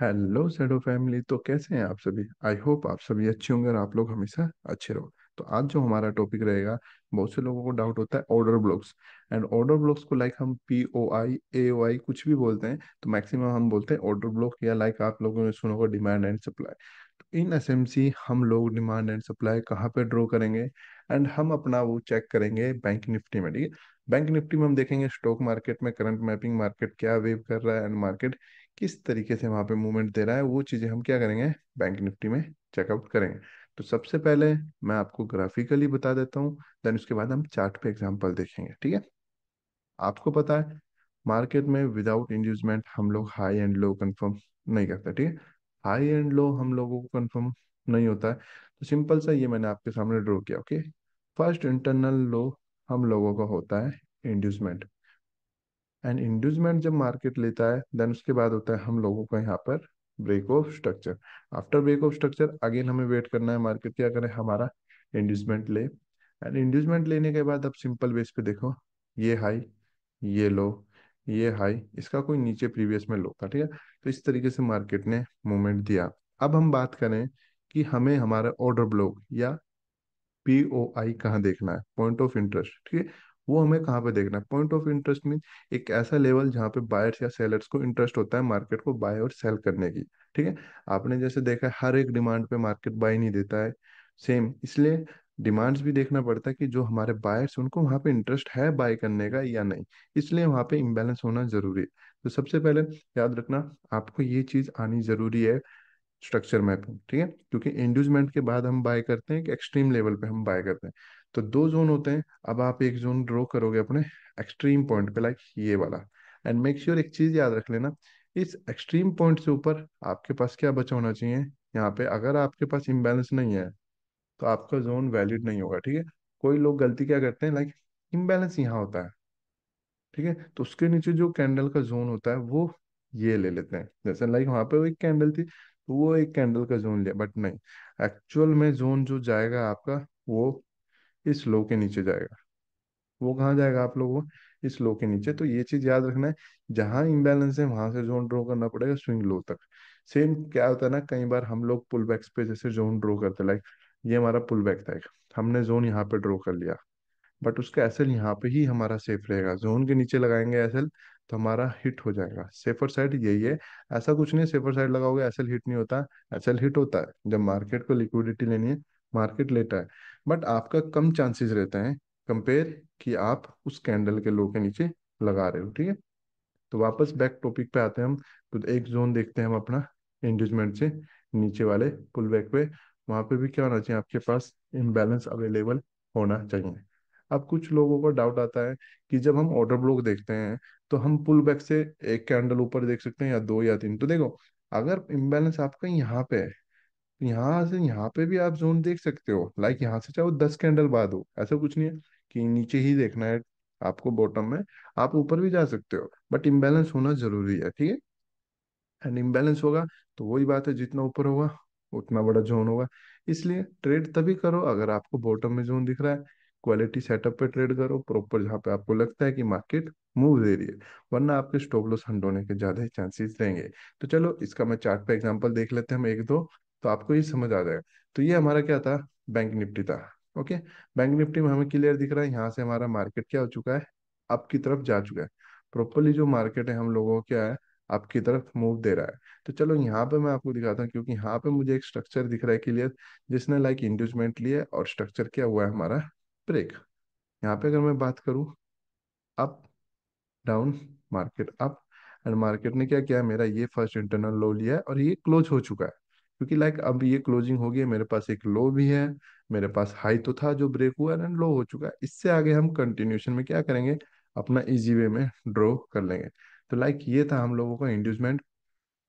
hello shadow family तो कैसे हैं आप सभी आई होप आप सभी अच्छे होंगे और आप लोग हमेशा अच्छे रहो तो आज जो हमारा टॉपिक रहेगा बहुत से लोगों को डाउट होता है order blocks and order blocks को लाइक हम P O I A O I कुछ भी बोलते हैं तो मैक्सिमम हम बोलते हैं ऑर्डर ब्लॉक या लाइक आप लोगों ने सुनोगा डिमांड एंड सप्लाई तो इन एस एम सी हम लोग डिमांड एंड सप्लाई कहाँ पे ड्रॉ करेंगे एंड हम अपना वो चेक करेंगे बैंक निफ्टी में ठीक है बैंक निफ्टी में हम देखेंगे स्टॉक मार्केट में करंट मैपिंग मार्केट क्या वेव कर रहा है एंड मार्केट किस तरीके से वहां पे मूवमेंट दे रहा है वो चीज़ें हम क्या करेंगे बैंक निफ्टी में चेकआउट करेंगे तो सबसे पहले मैं आपको ग्राफिकली बता देता हूँ देन उसके बाद हम चार्ट पे एग्जांपल देखेंगे ठीक है आपको पता है मार्केट में विदाउट इंड्यूसमेंट हम लोग हाई एंड लो कंफर्म नहीं करते ठीक है हाई एंड लो हम लोगों को कंफर्म नहीं होता है तो सिंपल सा ये मैंने आपके सामने ड्रॉ किया ओके फर्स्ट इंटरनल लो हम लोगों का होता है इंड्यूसमेंट एंड इंड्यूजमेंट जब मार्केट लेता है देन उसके बाद होता है हम लोगों को यहाँ पर break of structure after break of structure again हमें वेट करना है मार्केट क्या करें हमारा इंड्यूजमेंट ले एंड इंड्यूजमेंट लेने के बाद अब सिंपल बेस पे देखो ये हाई ये लो ये हाई इसका कोई नीचे प्रीवियस में लो था ठीक है तो इस तरीके से मार्केट ने मूवमेंट दिया अब हम बात करें कि हमें हमारा ऑर्डर ब्लॉक या पी आई कहाँ देखना है पॉइंट ऑफ इंटरेस्ट ठीक है वो हमें कहाँ पे देखना है पॉइंट ऑफ इंटरेस्ट मीन एक ऐसा लेवल जहाँ पे बायर्स या सेलर्स को इंटरेस्ट होता है मार्केट को बाय और सेल करने की ठीक है आपने जैसे देखा है हर एक डिमांड पे मार्केट बाय नहीं देता है सेम इसलिए डिमांड्स भी देखना पड़ता है कि जो हमारे बायर्स उनको वहाँ पे इंटरेस्ट है बाय करने का या नहीं इसलिए वहाँ पे इम्बेलेंस होना जरूरी है तो सबसे पहले याद रखना आपको ये चीज़ आनी जरूरी है स्ट्रक्चर मैपिंग ठीक है क्योंकि इंड्यूजमेंट के बाद हम बाय करते हैं कि एक्सट्रीम लेवल पे हम बाय करते हैं तो दो जोन होते हैं अब आप एक जोन ड्रो करोगे अपने एक्सट्रीम पॉइंट पे लाइक ये वाला एंड मेक श्योर एक चीज याद रख लेना इस एक्सट्रीम पॉइंट से ऊपर आपके पास क्या बचा होना चाहिए यहाँ पे अगर आपके पास इम्बेलेंस नहीं है तो आपका जोन वैलिड नहीं होगा ठीक है कोई लोग गलती क्या करते हैं लाइक इम्बेलेंस यहाँ होता है ठीक है तो उसके नीचे जो कैंडल का जोन होता है वो ये ले लेते हैं जैसे लाइक वहां पे एक कैंडल थी तो वो एक कैंडल का जोन लिया बट नहीं एक्चुअल में जोन जो जाएगा आपका वो इस लो के नीचे जाएगा वो कहाँ जाएगा आप लोगों इस लो के नीचे तो ये चीज याद रखना है जहां इम्बेलेंस है वहां से जोन ड्रॉ करना पड़ेगा स्विंग लो तक सेम क्या होता है ना कई बार हम लोग पुल बैक्स पे जैसे जोन ड्रो करते लाइक ये हमारा पुल बैक था हमने जोन यहाँ पे ड्रो कर लिया बट उसका एसएल यहाँ पे ही हमारा सेफ रहेगा जोन के नीचे लगाएंगे एसएल तो हमारा हिट हो जाएगा सेफर साइड यही है ऐसा कुछ नहीं सेफर साइड लगाओगे एसएल हिट नहीं होता एल हिट होता है जब मार्केट को लिक्विडिटी लेनी है मार्केट लेता है बट आपका कम चांसेस रहते हैं कंपेयर कि आप उस कैंडल के लो के नीचे लगा रहे हो ठीक है तो वापस बैक टॉपिक पे आते हैं हम तो एक जोन देखते हैं हम अपना एंगेजमेंट से नीचे वाले पुल बैक पे वहां पे भी क्या होना चाहिए आपके पास इम्बेलेंस अवेलेबल होना चाहिए अब कुछ लोगों को डाउट आता है कि जब हम ऑर्डर ब्लॉक देखते हैं तो हम पुल बैक से एक कैंडल ऊपर देख सकते हैं या दो या तीन तो देखो अगर इम्बेलेंस आपका यहाँ पे है तो यहाँ से यहाँ पे भी आप जोन देख सकते हो लाइक यहाँ से चाहे दस कैंडल बाद हो ऐसा कुछ नहीं है कि नीचे ही देखना है आपको बॉटम में आप ऊपर भी जा सकते हो बट इम्बेलेंस होना जरूरी है ठीक है एंड इम्बेलेंस होगा तो वही बात है जितना ऊपर होगा उतना बड़ा जोन होगा इसलिए ट्रेड तभी करो अगर आपको बॉटम में जोन दिख रहा है क्वालिटी सेटअप पे ट्रेड करो प्रॉपर जहाँ पे आपको लगता है कि मार्केट मूव दे रही है वरना आपके स्टॉप लॉस हंड होने के ज़्यादा ही चांसेस रहेंगे तो चलो इसका मैं चार्ट पे एग्जांपल देख लेते हैं हम एक दो तो आपको ये समझ आ जाएगा तो ये हमारा क्या था बैंक निफ्टी था ओके बैंक निफ्टी में हमें क्लियर दिख रहा है यहाँ से हमारा मार्केट क्या हो चुका है अप की तरफ जा चुका है प्रॉपरली जो मार्केट है हम लोगों क्या है आपकी तरफ मूव दे रहा है तो चलो यहाँ पे मैं आपको दिखाता हूँ क्योंकि यहाँ पे मुझे एक स्ट्रक्चर दिख रहा है क्लियर जिसने लाइक इंड्यूजमेंट लिया और स्ट्रक्चर क्या हुआ है हमारा ब्रेक यहाँ पे अगर मैं बात करूँ up down market up and market ने क्या किया मेरा ये फर्स्ट इंटरनल लो लिया है और ये क्लोज हो चुका है क्योंकि लाइक अब ये क्लोजिंग हो गई मेरे पास एक लो भी है मेरे पास हाई तो था जो ब्रेक हुआ एंड लो हो चुका है इससे आगे हम कंटिन्यूशन में क्या करेंगे अपना इजी वे में ड्रॉ कर लेंगे तो लाइक ये था हम लोगों का इंड्यूसमेंट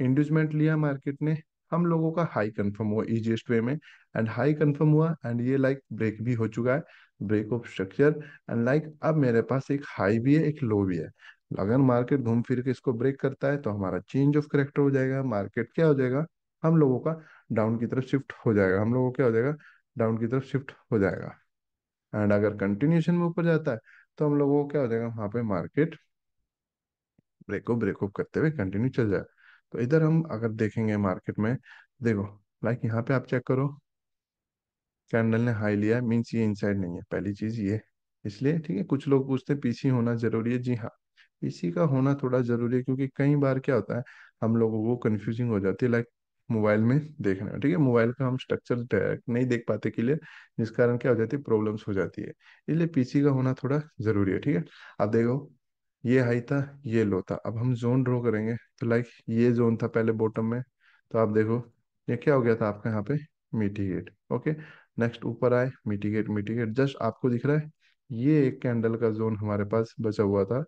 इंड्यूसमेंट लिया मार्केट ने हम लोगों का हाई कंफर्म हुआ इजिएस्ट वे में एंड हाई कंफर्म हुआ एंड ये लाइक ब्रेक भी हो चुका है break of structure and like अब मेरे पास एक हाई भी है एक लो भी है अगर मार्केट घूम फिर के इसको ब्रेक करता है तो हमारा चेंज ऑफ करेक्टर हो जाएगा मार्केट क्या हो जाएगा हम लोगों का डाउन की तरफ शिफ्ट हो जाएगा हम लोगों क्या हो जाएगा डाउन की तरफ शिफ्ट हो जाएगा एंड अगर कंटिन्यूशन में ऊपर जाता है तो हम लोगों को क्या हो जाएगा वहां पे मार्केट ब्रेकअप ब्रेकअप करते हुए कंटिन्यू चल जाए तो इधर हम अगर देखेंगे मार्केट में देखो लाइक यहाँ पे आप चेक करो कैंडल ने हाई लिया है मीन्स ये इनसाइड नहीं है पहली चीज ये इसलिए ठीक है कुछ लोग पूछते हैं पीसी होना जरूरी है जी हाँ पीसी का होना थोड़ा जरूरी है क्योंकि कई बार क्या होता है हम लोगों को कंफ्यूजिंग हो जाती है लाइक मोबाइल में देखने में ठीक है मोबाइल का हम स्ट्रक्चर डायरेक्ट नहीं देख पाते के लिए जिस कारण क्या हो जाती है प्रॉब्लम्स हो जाती है इसलिए पीसी का होना थोड़ा जरूरी है ठीक है अब देखो ये हाई था ये लो था अब हम जोन ड्रॉ करेंगे तो लाइक ये जोन था पहले बॉटम में तो आप देखो ये क्या हो गया था आपका यहाँ पे मीटिगेट ओके नेक्स्ट ऊपर आए मिटिगेट मिटिगेट जस्ट आपको दिख रहा है ये एक कैंडल का जोन हमारे पास बचा हुआ था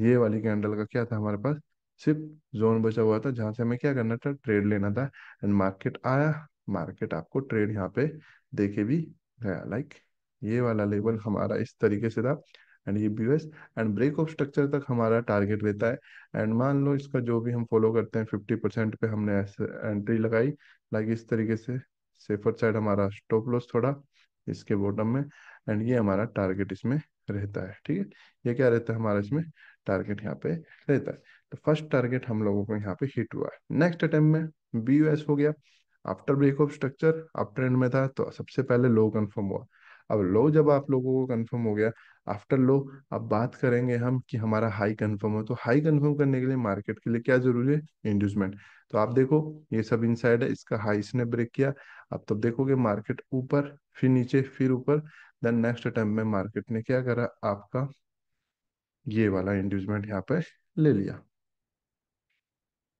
ये वाली कैंडल का क्या था हमारे पास सिर्फ जोन बचा हुआ था जहां से हमें क्या करना था ट्रेड लेना था एंड मार्केट आया मार्केट आपको ट्रेड यहाँ पे देखे भी गया लाइक ये वाला लेवल हमारा इस तरीके से था एंड ये B and break of structure तक हमारा टारगेट रहता है एंड मान लो इसका जो भी हम फॉलो करते हैं फिफ्टी परसेंट पे हमने ऐसे एंट्री लगाई लाइक इस तरीके से सेफर साइड हमारा स्टॉप लॉस थोड़ा इसके बॉटम में एंड ये हमारा टारगेट इसमें रहता है ठीक है ये क्या रहता है हमारा इसमें टारगेट यहाँ पे रहता है तो फर्स्ट टारगेट हम लोगों को यहाँ पे हिट हुआ है नेक्स्ट अटेम्प में बी हो गया after break of structure up trend में था तो सबसे पहले लो कन्फर्म हुआ अब लो जब आप लोगों को कन्फर्म हो गया आफ्टर लो अब बात करेंगे हम कि हमारा हाई कंफर्म हो तो हाई कंफर्म करने के लिए मार्केट के लिए क्या जरूरी है इंड्यूसमेंट तो आप देखो ये सब इनसाइड है इसका हाई इसने ब्रेक किया अब तब देखोगे मार्केट ऊपर फिर नीचे फिर ऊपर देन नेक्स्ट अटेम्प में मार्केट ने क्या करा आपका ये वाला इंड्यूसमेंट यहाँ पे ले लिया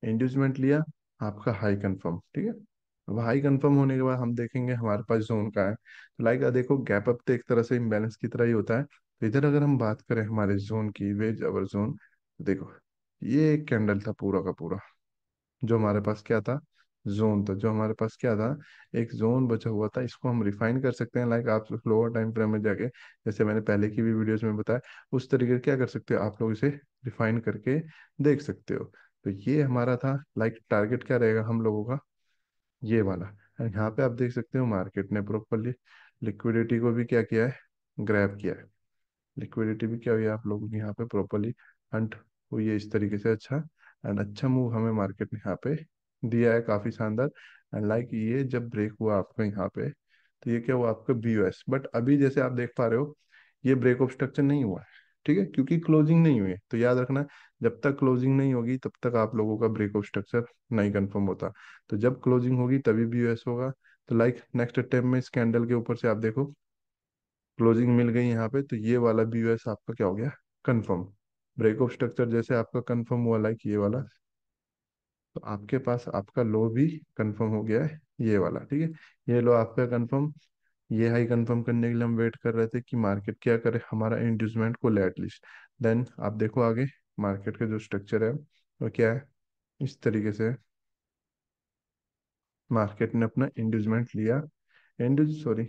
इंड्यूसमेंट लिया आपका हाई कन्फर्म ठीक है अब हाई कंफर्म होने के बाद हम देखेंगे हमारे पास जोन का है तो लाइक देखो गैप अप तो एक तरह से इम्बेलेंस की तरह ही होता है तो इधर अगर हम बात करें हमारे जोन की वेज अवर जोन तो देखो ये एक कैंडल था पूरा का पूरा जो हमारे पास क्या था जोन था जो हमारे पास क्या था एक जोन बचा हुआ था इसको हम रिफाइन कर सकते हैं लाइक आप लोअर टाइम फ्रेम में जाके जैसे मैंने पहले की भी वीडियोस में बताया उस तरीके क्या कर सकते हो आप लोग इसे रिफाइन करके देख सकते हो तो ये हमारा था लाइक टारगेट क्या रहेगा हम लोगों का ये वाला एंड यहाँ पे आप देख सकते हो मार्केट ने प्रॉपरली लिक्विडिटी को भी क्या किया है ग्रैप किया है लिक्विडिटी भी क्या हुई आप लोगों की यहाँ पे प्रॉपरली हंट हुई है इस तरीके से अच्छा एंड अच्छा मूव हमें मार्केट ने यहाँ पे दिया है काफी शानदार एंड लाइक ये जब ब्रेक हुआ आपका यहाँ पे तो ये क्या हुआ आपका बी बट अभी जैसे आप देख पा रहे हो ये ब्रेक ऑफ स्ट्रक्चर नहीं हुआ है ठीक है क्योंकि क्लोजिंग नहीं हुई है तो याद रखना जब तक क्लोजिंग नहीं होगी तब तक आप लोगों का ब्रेक ऑफ स्ट्रक्चर नहीं कंफर्म होता तो जब क्लोजिंग होगी तभी बी होगा तो लाइक नेक्स्ट अटेम्प में स्कैंडल के ऊपर से आप देखो क्लोजिंग मिल गई यहाँ पे तो ये वाला बी आपका क्या हो गया कन्फर्म ब्रेक ऑफ स्ट्रक्चर जैसे आपका कन्फर्म हुआ लाइक ये वाला तो आपके पास आपका लो भी कन्फर्म हो गया है ये वाला ठीक है ये लो आपका कन्फर्म ये हाई कन्फर्म करने के लिए हम वेट कर रहे थे कि मार्केट क्या करे हमारा इंड्यूसमेंट को ले एटलीस्ट देन आप देखो आगे मार्केट का जो स्ट्रक्चर है वो क्या है इस तरीके से मार्केट ने अपना इंड्यूसमेंट लिया इंड सॉरी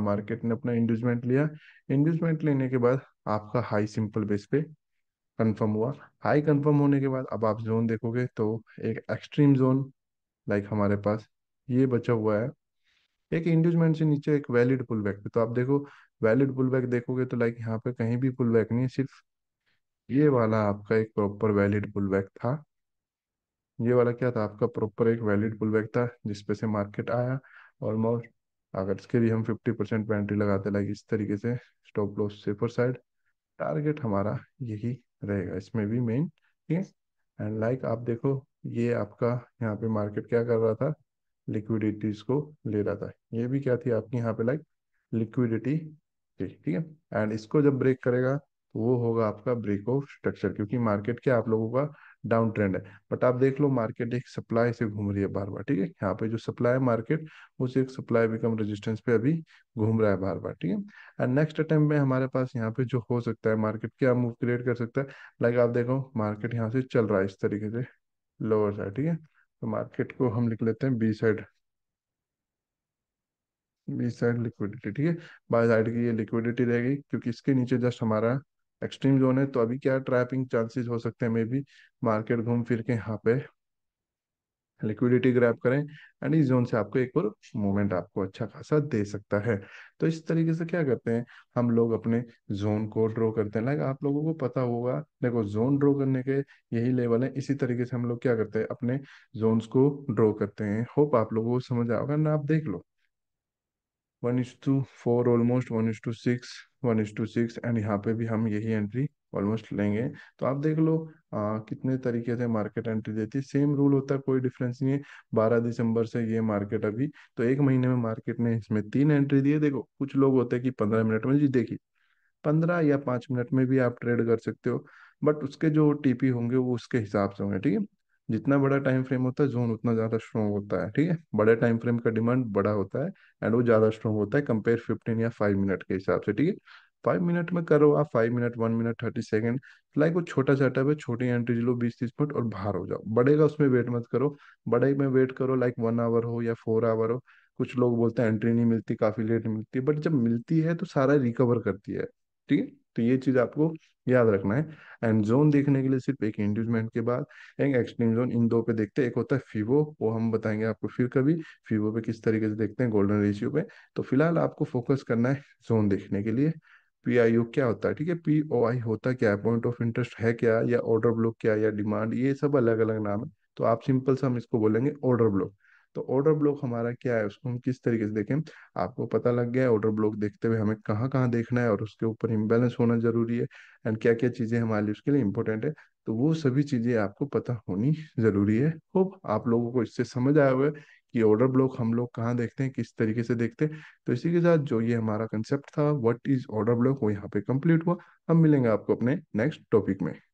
मार्केट ने अपना इंड्यूजमेंट लिया इंड्यूजमेंट लेने के बाद आपका हाई सिंपल बेस पे कंफर्म हुआ हाई कंफर्म होने के बाद अब आप जोन देखोगे तो एक एक्सट्रीम जोन लाइक हमारे पास ये बचा हुआ है एक इंड्यूजमेंट से नीचे एक वैलिड पुल बैक तो आप देखो वैलिड पुल बैक देखोगे तो लाइक यहाँ पे कहीं भी पुल बैक नहीं है सिर्फ ये वाला आपका एक प्रॉपर वैलिड पुल बैक था ये वाला क्या था आपका प्रॉपर एक वैलिड पुल बैक था जिसपे से मार्केट आया ऑलमोस्ट अगर इसके लिए हम 50 परसेंट पेंट्री लगाते लाइक इस तरीके से stop loss safer side target हमारा यही रहेगा इसमें भी मेन ठीक है एंड लाइक आप देखो ये आपका यहाँ पे मार्केट क्या कर रहा था लिक्विडिटीज को ले रहा था ये भी क्या थी आपकी यहाँ पे लाइक लिक्विडिटी ठीक है एंड इसको जब ब्रेक करेगा तो वो होगा आपका ब्रेक ऑफ स्ट्रक्चर क्योंकि मार्केट क्या आप लोगों का डाउन ट्रेंड है बट आप देख लो मार्केट एक सप्लाई से घूम रही है बार बार ठीक है यहाँ पे जो सप्लाई मार्केट उसे एक सप्लाई बिकम रेजिस्टेंस पे अभी घूम रहा है बार बार ठीक है एंड नेक्स्ट अटेम्प में हमारे पास यहाँ पे जो हो सकता है मार्केट क्या मूव क्रिएट कर सकता है लाइक आप देखो मार्केट यहाँ से चल रहा है इस तरीके से लोअर साइड ठीक है तो मार्केट को हम लिख लेते हैं B side B side liquidity ठीक है बाय साइड की ये लिक्विडिटी रहेगी क्योंकि इसके नीचे जस्ट हमारा एक्सट्रीम जोन है तो अभी क्या ट्रैपिंग चांसेस हो सकते हैं मे बी मार्केट घूम फिर के यहाँ पे लिक्विडिटी ग्रैप करें एंड इस जोन से आपको एक और मूवमेंट आपको अच्छा खासा दे सकता है तो इस तरीके से क्या करते हैं हम लोग अपने जोन को ड्रॉ करते हैं लाइक आप लोगों को पता होगा देखो जोन ड्रॉ करने के यही लेवल है इसी तरीके से हम लोग क्या करते हैं अपने जोन्स को ड्रॉ करते हैं होप आप लोगों को समझ आओगे ना आप देख लो one is to four almost one is to six one is to six and यहाँ पे भी हम यही एंट्री ऑलमोस्ट लेंगे तो आप देख लो आ, कितने तरीके से मार्केट एंट्री देती है सेम रूल होता है कोई डिफरेंस नहीं है बारह दिसंबर से ये मार्केट अभी तो एक महीने में मार्केट ने इसमें तीन एंट्री है देखो कुछ लोग होते हैं कि पंद्रह मिनट में जी देखिए पंद्रह या पाँच मिनट में भी आप ट्रेड कर सकते हो बट उसके जो टीपी होंगे वो उसके हिसाब से होंगे ठीक है जितना बड़ा टाइम फ्रेम होता है जोन उतना ज्यादा स्ट्रॉन्ग होता है ठीक है बड़े टाइम फ्रेम का डिमांड बड़ा होता है एंड वो ज्यादा स्ट्रॉन्ग होता है कंपेयर फिफ्टीन या फाइव मिनट के हिसाब से ठीक है फाइव मिनट में करो आप five minute one minute thirty second like वो छोटा सेटअप है छोटी एंट्रीज लो बीस तीस मिनट और बाहर हो जाओ बढ़ेगा उसमें वेट मत करो बड़े में वेट करो लाइक वन आवर हो या फोर आवर हो कुछ लोग बोलते हैं एंट्री नहीं मिलती काफी लेट मिलती बट जब मिलती है तो सारा रिकवर करती है ठीक है तो ये चीज आपको याद रखना है एंड जोन देखने के लिए सिर्फ एक इंड्यूजमेंट के बाद एक एक्सट्रीम जोन इन दो पे देखते हैं एक होता है फीवो वो हम बताएंगे आपको फिर कभी फीवो पे किस तरीके से देखते हैं गोल्डन रेशियो पे तो फिलहाल आपको फोकस करना है जोन देखने के लिए पी आई ओ क्या होता है ठीक है पी ओ आई होता क्या है पॉइंट ऑफ इंटरेस्ट है क्या या ऑर्डर ब्लॉक क्या या डिमांड ये सब अलग अलग नाम है तो आप सिंपल से हम इसको बोलेंगे ऑर्डर ब्लॉक तो ऑर्डर ब्लॉक हमारा क्या है उसको हम किस तरीके से देखें आपको पता लग गया है ऑर्डर ब्लॉक देखते हुए हमें कहाँ कहाँ देखना है और उसके ऊपर इम्बेलेंस होना जरूरी है एंड क्या क्या चीज़ें हमारे लिए उसके लिए इम्पोर्टेंट है तो वो सभी चीज़ें आपको पता होनी जरूरी है होप आप लोगों को इससे समझ आया हुआ है कि ऑर्डर ब्लॉक हम लोग कहाँ देखते हैं किस तरीके से देखते हैं तो इसी के साथ जो ये हमारा कंसेप्ट था व्हाट इज ऑर्डर ब्लॉक वो यहाँ पे कंप्लीट हुआ हम मिलेंगे आपको अपने नेक्स्ट टॉपिक में